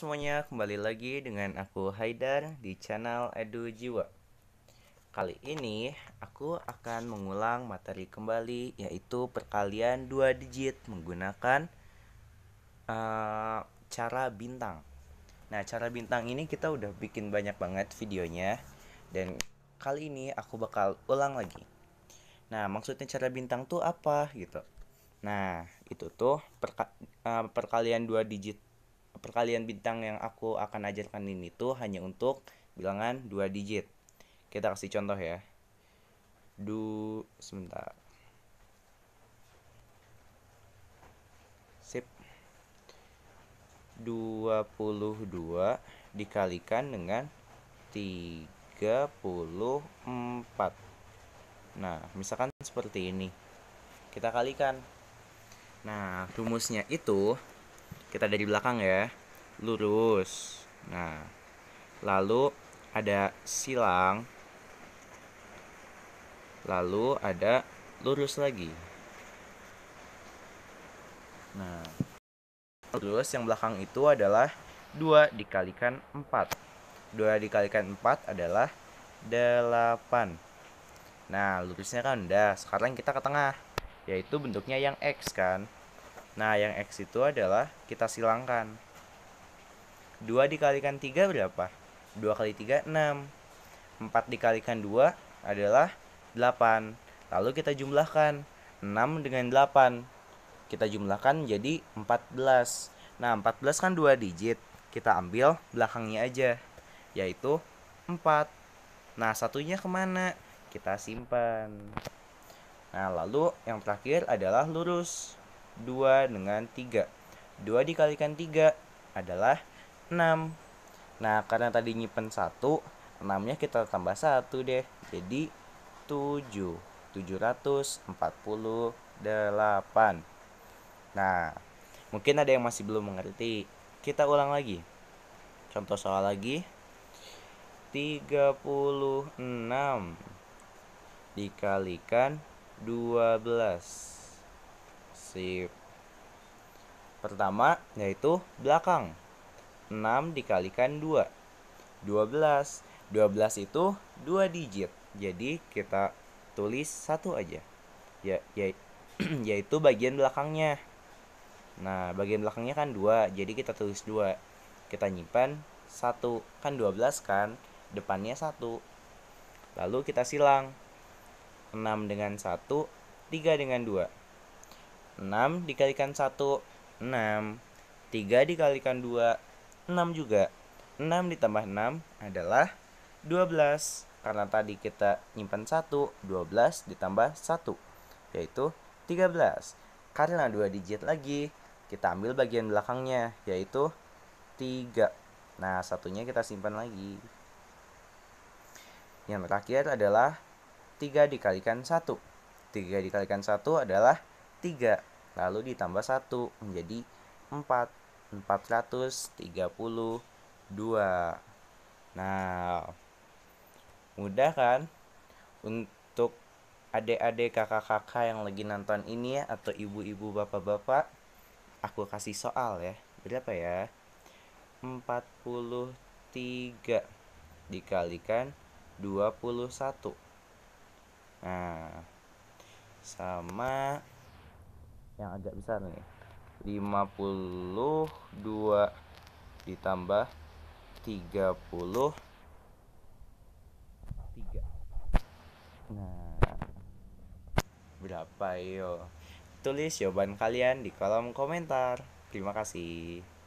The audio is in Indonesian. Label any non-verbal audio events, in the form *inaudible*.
semuanya, kembali lagi dengan aku Haidar di channel Edu Jiwa Kali ini aku akan mengulang materi kembali yaitu perkalian dua digit menggunakan uh, cara bintang Nah cara bintang ini kita udah bikin banyak banget videonya Dan kali ini aku bakal ulang lagi Nah maksudnya cara bintang tuh apa gitu Nah itu tuh perka uh, perkalian dua digit perkalian bintang yang aku akan ajarkan ini tuh hanya untuk bilangan dua digit. Kita kasih contoh ya. Du sebentar. Sip. 22 dikalikan dengan 34. Nah, misalkan seperti ini. Kita kalikan. Nah, rumusnya itu kita dari belakang ya lurus nah lalu ada silang lalu ada lurus lagi nah lurus yang belakang itu adalah dua dikalikan empat. Dua dikalikan empat adalah delapan. nah lurusnya kan udah sekarang kita ke tengah yaitu bentuknya yang X kan Nah, yang X itu adalah kita silangkan. 2 dikalikan 3 berapa? 2 kali 3, 6. 4 dikalikan 2 adalah 8. Lalu kita jumlahkan 6 dengan 8. Kita jumlahkan jadi 14. Nah, 14 kan 2 digit. Kita ambil belakangnya aja, yaitu 4. Nah, satunya kemana? Kita simpan. Nah, lalu yang terakhir adalah lurus. 2 dengan 3. 2 dikalikan 3 adalah 6. Nah, karena tadi nyimpen 1, 6-nya kita tambah 1 deh. Jadi 7. 748. Nah, mungkin ada yang masih belum mengerti. Kita ulang lagi. Contoh soal lagi. 36 dikalikan 12 Sip. Pertama yaitu belakang. 6 dikalikan 2. 12. 12 itu 2 digit. Jadi kita tulis satu aja. Ya, ya *clears throat* yaitu bagian belakangnya. Nah, bagian belakangnya kan 2, jadi kita tulis 2. Kita nyimpan 1. Kan 12 kan, depannya 1. Lalu kita silang. 6 dengan 1, 3 dengan 2. 6 dikalikan 1 6 3 dikalikan 2 6 juga 6 ditambah 6 adalah 12 karena tadi kita nyimpan 1 12 ditambah 1 yaitu 13 karena 2 digit lagi kita ambil bagian belakangnya yaitu 3 nah satunya kita simpan lagi yang terakhir adalah 3 dikalikan 1 3 dikalikan 1 adalah 3 lalu ditambah 1 menjadi 4 432 nah mudah kan untuk adik-adik kakak-kakak yang lagi nonton ini ya atau ibu-ibu bapak-bapak aku kasih soal ya berapa ya 43 dikalikan 21 nah sama yang agak besar nih 52 ditambah 30 3 nah berapa yo tulis jawaban kalian di kolom komentar terima kasih